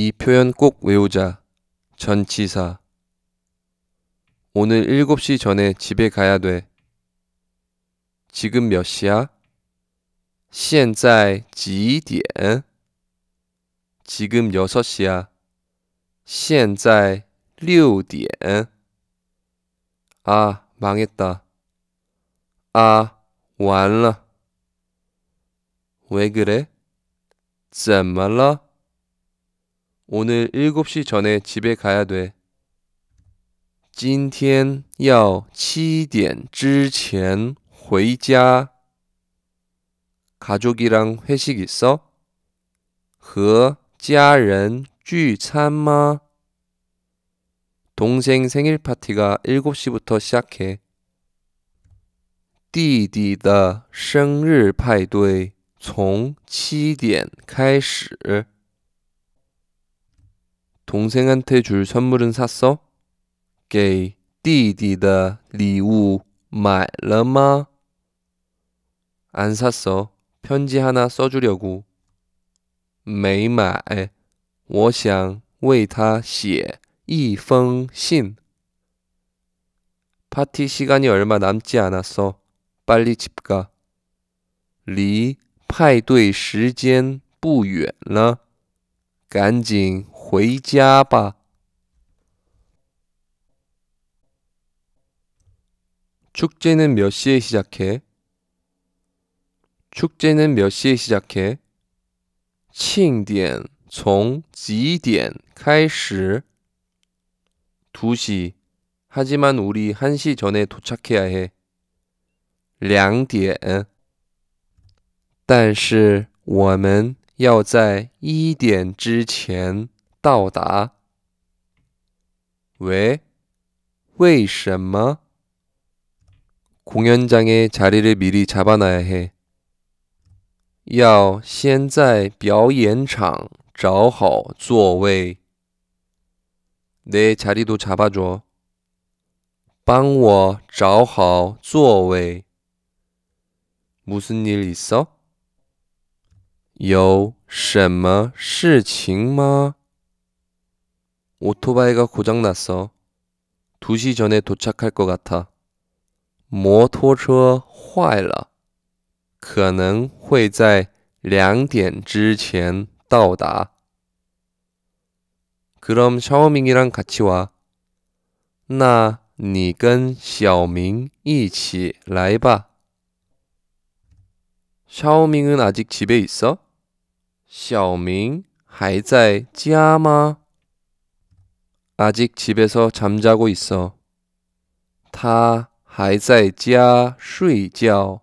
이 표현 꼭 외우자. 전치사. 오늘 7시 전에 집에 가야 돼. 지금 몇 시야? 现在几点? 지금 6시야. 现在6点 아, 망했다. 아, 완라. 왜 그래? 怎么了? 오늘 7시 전에 집에 가야 돼. 今天要7点之前回家. 가족이랑 회식 있어? 和家人聚餐吗? 그 동생 생일 파티가 7시부터 시작해. 弟弟的生日派对从7点开始。 동생한테 줄 선물은 샀어? 给弟弟的礼物买了吗?안 샀어. 편지 하나 써주려고. 没买.我想为他写一封信. 파티 시간이 얼마 남지 않았어. 빨리 집 가. 离派对时间不远了，赶紧 回家吧。축제는 몇 시에 시작해? 축제는 몇 시에 시작해? 庆典从几点开始? 2시. 하지만 우리 1시 전에 도착해야 해. 2点. 但是我们要在一点之前 싸우 왜, 为什么 공연장에 자리를 미리 잡아놔야 해. 要先在表演场找好座位.내 자리도 잡아줘. 帮我找好座位. 무슨 일 있어? 有什么事情吗? 오토바이가 고장났어. 2시 전에 도착할 것 같아. 摩托车坏了.可能会在2点之前到达. 그럼 샤오밍이랑 같이 와. 那你跟小明一起来吧. 샤오밍은 아직 집에 있어? 小明还在家吗？ 아직 집에서 잠자고 있어. 他还在家睡觉。